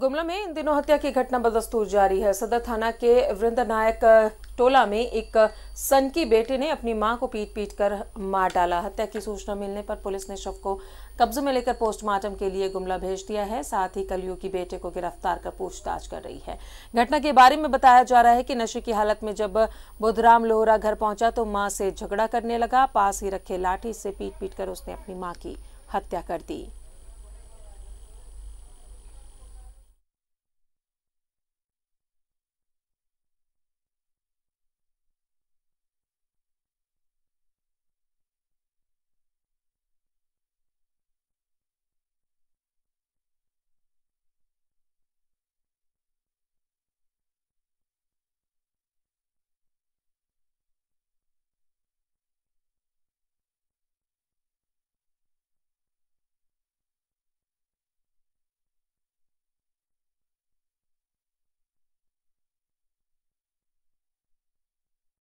गुमला में इन दिनों हत्या की घटना बदस्तूर जारी है सदर थाना के वृंद नायक टोला में एक सन की बेटे ने अपनी मां को पीट पीट कर मार डाला हत्या की सूचना मिलने पर पुलिस ने शव को कब्जे में लेकर पोस्टमार्टम के लिए गुमला भेज दिया है साथ ही कलियों की बेटे को गिरफ्तार कर पूछताछ कर रही है घटना के बारे में बताया जा रहा है कि नशे की हालत में जब बुधराम लोहरा घर पहुंचा तो माँ से झगड़ा करने लगा पास ही रखे लाठी से पीट पीट कर उसने अपनी माँ की हत्या कर दी